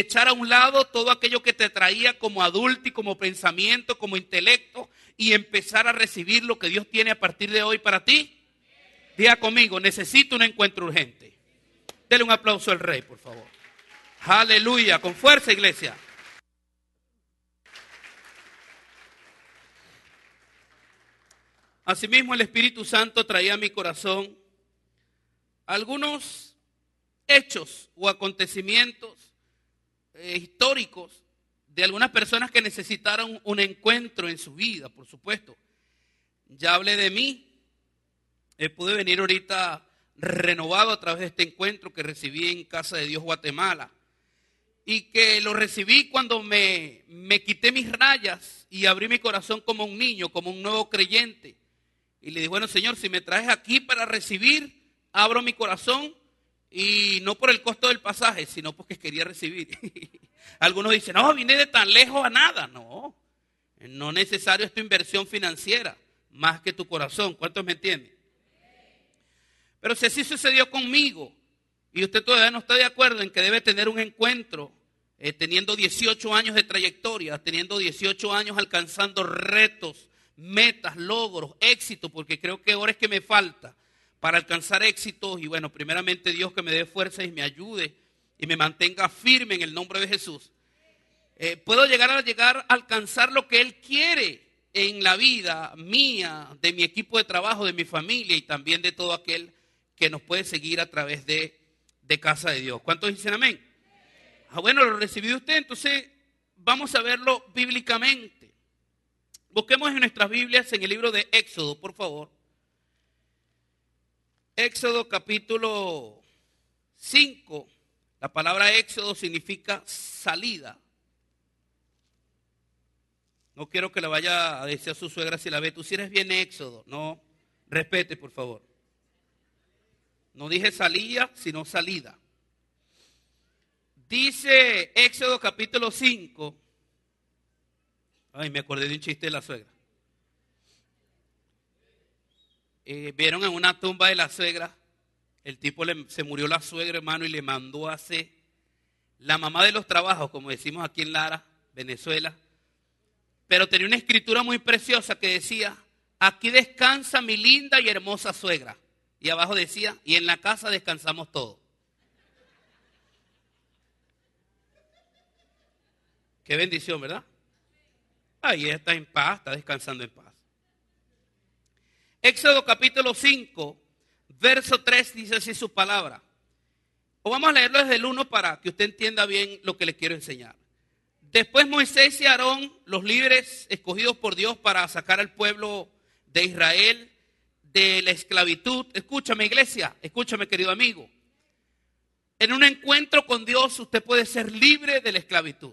echar a un lado todo aquello que te traía como adulto y como pensamiento, como intelecto, y empezar a recibir lo que Dios tiene a partir de hoy para ti? Diga conmigo, necesito un encuentro urgente. Dele un aplauso al rey, por favor. Aleluya, con fuerza, iglesia. Asimismo, el Espíritu Santo traía a mi corazón algunos hechos o acontecimientos eh, históricos de algunas personas que necesitaron un encuentro en su vida, por supuesto. Ya hablé de mí, eh, pude venir ahorita renovado a través de este encuentro que recibí en Casa de Dios Guatemala y que lo recibí cuando me, me quité mis rayas y abrí mi corazón como un niño, como un nuevo creyente. Y le dije, bueno Señor, si me traes aquí para recibir, abro mi corazón y no por el costo del pasaje, sino porque quería recibir. Algunos dicen, no, vine de tan lejos a nada. No, no necesario es tu inversión financiera, más que tu corazón. ¿Cuántos me entienden? Pero si así sucedió conmigo y usted todavía no está de acuerdo en que debe tener un encuentro, eh, teniendo 18 años de trayectoria, teniendo 18 años alcanzando retos, metas, logros, éxito, porque creo que ahora es que me falta para alcanzar éxitos y bueno, primeramente Dios que me dé fuerza y me ayude y me mantenga firme en el nombre de Jesús. Eh, puedo llegar a llegar a alcanzar lo que Él quiere en la vida mía, de mi equipo de trabajo, de mi familia y también de todo aquel que nos puede seguir a través de, de Casa de Dios. ¿Cuántos dicen amén? Ah, bueno, lo recibió usted, entonces vamos a verlo bíblicamente. Busquemos en nuestras Biblias en el libro de Éxodo, por favor. Éxodo capítulo 5, la palabra éxodo significa salida. No quiero que le vaya a decir a su suegra si la ve, tú si eres bien éxodo. No, respete por favor. No dije salida, sino salida. Dice Éxodo capítulo 5. Ay, me acordé de un chiste de la suegra. Eh, vieron en una tumba de la suegra, el tipo le, se murió la suegra, hermano, y le mandó a hacer la mamá de los trabajos, como decimos aquí en Lara, Venezuela. Pero tenía una escritura muy preciosa que decía, aquí descansa mi linda y hermosa suegra. Y abajo decía, y en la casa descansamos todos. Qué bendición, ¿verdad? Ahí está en paz, está descansando en paz. Éxodo capítulo 5, verso 3 dice así su palabra. O vamos a leerlo desde el 1 para que usted entienda bien lo que le quiero enseñar. Después Moisés y Aarón, los libres escogidos por Dios para sacar al pueblo de Israel de la esclavitud. Escúchame iglesia, escúchame querido amigo. En un encuentro con Dios usted puede ser libre de la esclavitud.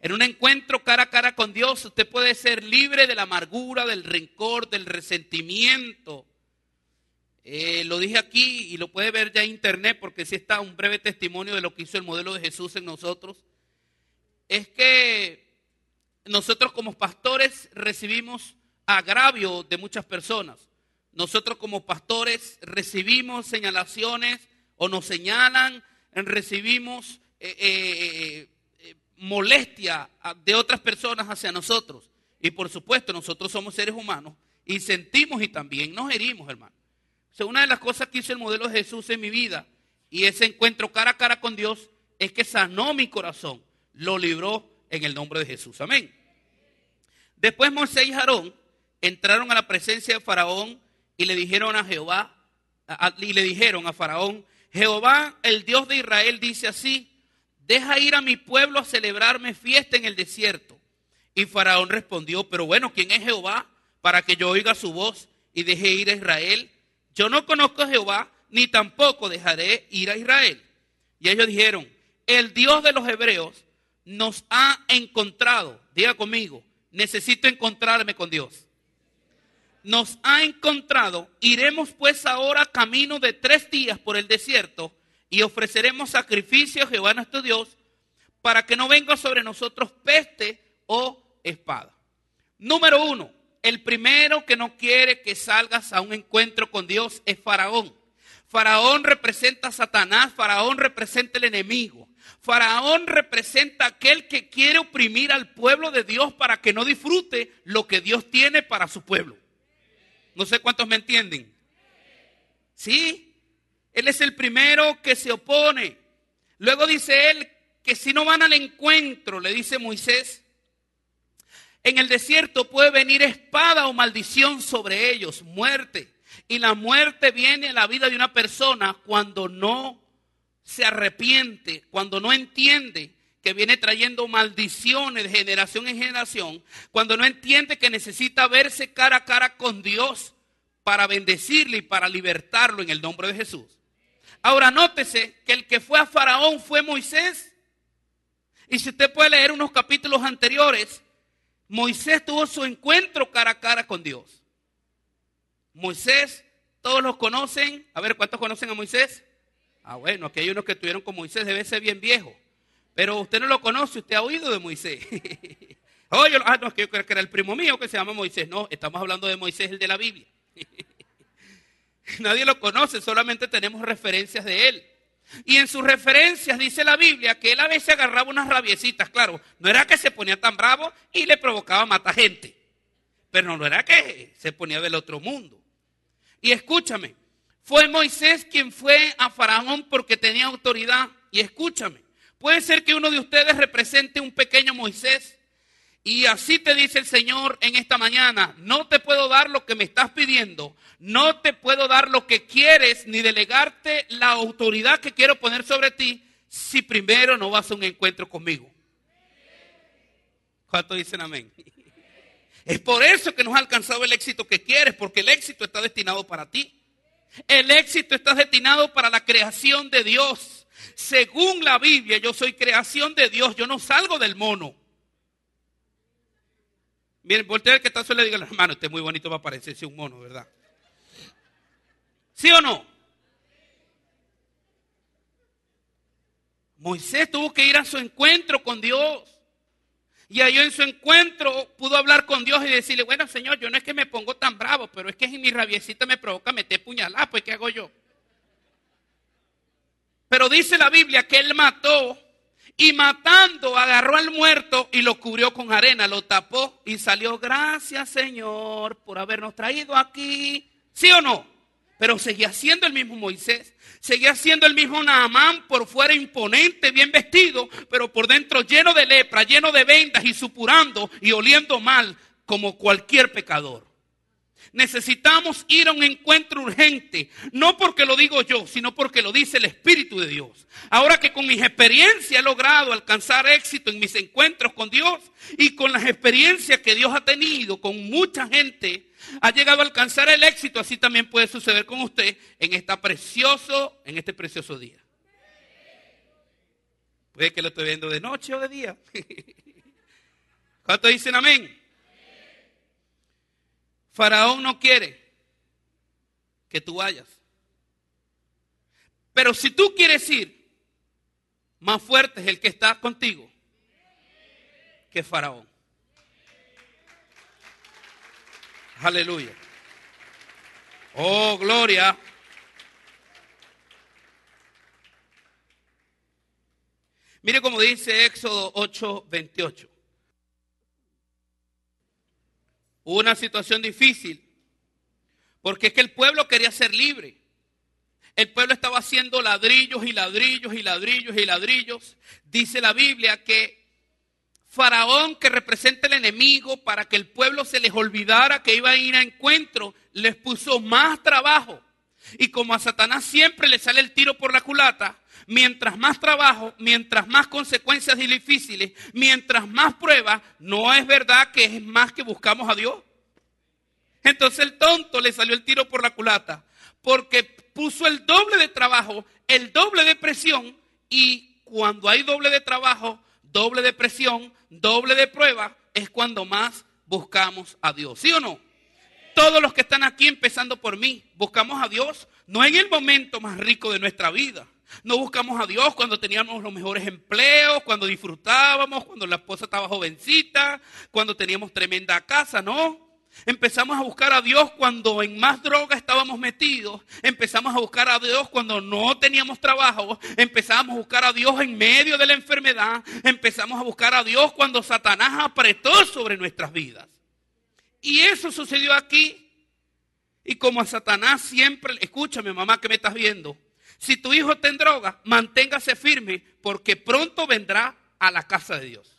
En un encuentro cara a cara con Dios, usted puede ser libre de la amargura, del rencor, del resentimiento. Eh, lo dije aquí y lo puede ver ya en internet porque sí está un breve testimonio de lo que hizo el modelo de Jesús en nosotros. Es que nosotros como pastores recibimos agravio de muchas personas. Nosotros como pastores recibimos señalaciones o nos señalan, recibimos... Eh, eh, molestia de otras personas hacia nosotros. Y por supuesto, nosotros somos seres humanos y sentimos y también nos herimos, hermano. O una de las cosas que hizo el modelo de Jesús en mi vida y ese encuentro cara a cara con Dios es que sanó mi corazón, lo libró en el nombre de Jesús. Amén. Después Moisés y Aarón entraron a la presencia de Faraón y le dijeron a Jehová, y le dijeron a Faraón, Jehová, el Dios de Israel, dice así, deja ir a mi pueblo a celebrarme fiesta en el desierto. Y Faraón respondió, pero bueno, ¿quién es Jehová para que yo oiga su voz y deje ir a Israel? Yo no conozco a Jehová, ni tampoco dejaré ir a Israel. Y ellos dijeron, el Dios de los hebreos nos ha encontrado. Diga conmigo, necesito encontrarme con Dios. Nos ha encontrado, iremos pues ahora camino de tres días por el desierto y ofreceremos sacrificio a Jehová nuestro Dios para que no venga sobre nosotros peste o espada. Número uno, el primero que no quiere que salgas a un encuentro con Dios es Faraón. Faraón representa a Satanás, Faraón representa el enemigo. Faraón representa aquel que quiere oprimir al pueblo de Dios para que no disfrute lo que Dios tiene para su pueblo. No sé cuántos me entienden. ¿Sí? Él es el primero que se opone. Luego dice él que si no van al encuentro, le dice Moisés, en el desierto puede venir espada o maldición sobre ellos, muerte. Y la muerte viene a la vida de una persona cuando no se arrepiente, cuando no entiende que viene trayendo maldiciones de generación en generación, cuando no entiende que necesita verse cara a cara con Dios para bendecirle y para libertarlo en el nombre de Jesús. Ahora nótese que el que fue a Faraón fue Moisés. Y si usted puede leer unos capítulos anteriores, Moisés tuvo su encuentro cara a cara con Dios. Moisés, todos los conocen. A ver, ¿cuántos conocen a Moisés? Ah, bueno, aquí hay unos que estuvieron con Moisés, debe ser bien viejo. Pero usted no lo conoce, usted ha oído de Moisés. ah, no, es que yo creo que era el primo mío que se llama Moisés. No, estamos hablando de Moisés, el de la Biblia. Nadie lo conoce, solamente tenemos referencias de él. Y en sus referencias dice la Biblia que él a veces agarraba unas rabiecitas, claro, no era que se ponía tan bravo y le provocaba matar gente, pero no era que se ponía del otro mundo. Y escúchame, fue Moisés quien fue a Faraón porque tenía autoridad. Y escúchame, puede ser que uno de ustedes represente un pequeño Moisés y así te dice el Señor en esta mañana, no te puedo dar lo que me estás pidiendo, no te puedo dar lo que quieres, ni delegarte la autoridad que quiero poner sobre ti, si primero no vas a un encuentro conmigo. ¿Cuánto dicen amén? Es por eso que no has alcanzado el éxito que quieres, porque el éxito está destinado para ti. El éxito está destinado para la creación de Dios. Según la Biblia, yo soy creación de Dios, yo no salgo del mono. Miren, voltea el que está solo y le diga, hermano, usted es muy bonito para parecerse un mono, ¿verdad? ¿Sí o no? Moisés tuvo que ir a su encuentro con Dios. Y ahí en su encuentro pudo hablar con Dios y decirle, bueno, Señor, yo no es que me pongo tan bravo, pero es que si mi rabiecita me provoca meter puñalada, pues ¿qué hago yo? Pero dice la Biblia que él mató y matando, agarró al muerto y lo cubrió con arena, lo tapó y salió. Gracias Señor por habernos traído aquí. ¿Sí o no? Pero seguía siendo el mismo Moisés, seguía siendo el mismo Naamán por fuera imponente, bien vestido, pero por dentro lleno de lepra, lleno de vendas y supurando y oliendo mal como cualquier pecador necesitamos ir a un encuentro urgente, no porque lo digo yo, sino porque lo dice el Espíritu de Dios. Ahora que con mis experiencias he logrado alcanzar éxito en mis encuentros con Dios y con las experiencias que Dios ha tenido con mucha gente, ha llegado a alcanzar el éxito, así también puede suceder con usted en, esta precioso, en este precioso día. Puede que lo esté viendo de noche o de día. ¿Cuántos dicen amén? Faraón no quiere que tú vayas. Pero si tú quieres ir, más fuerte es el que está contigo que Faraón. Aleluya. Oh, gloria. Mire como dice Éxodo 8, 28. una situación difícil, porque es que el pueblo quería ser libre. El pueblo estaba haciendo ladrillos y ladrillos y ladrillos y ladrillos. Dice la Biblia que Faraón, que representa el enemigo, para que el pueblo se les olvidara que iba a ir a encuentro, les puso más trabajo. Y como a Satanás siempre le sale el tiro por la culata, Mientras más trabajo, mientras más consecuencias difíciles, mientras más pruebas, ¿no es verdad que es más que buscamos a Dios? Entonces el tonto le salió el tiro por la culata, porque puso el doble de trabajo, el doble de presión, y cuando hay doble de trabajo, doble de presión, doble de prueba, es cuando más buscamos a Dios. ¿Sí o no? Todos los que están aquí, empezando por mí, buscamos a Dios no en el momento más rico de nuestra vida, no buscamos a Dios cuando teníamos los mejores empleos, cuando disfrutábamos, cuando la esposa estaba jovencita, cuando teníamos tremenda casa, ¿no? Empezamos a buscar a Dios cuando en más droga estábamos metidos. Empezamos a buscar a Dios cuando no teníamos trabajo. Empezamos a buscar a Dios en medio de la enfermedad. Empezamos a buscar a Dios cuando Satanás apretó sobre nuestras vidas. Y eso sucedió aquí. Y como a Satanás siempre, escúchame mamá que me estás viendo, si tu hijo está en droga, manténgase firme porque pronto vendrá a la casa de Dios.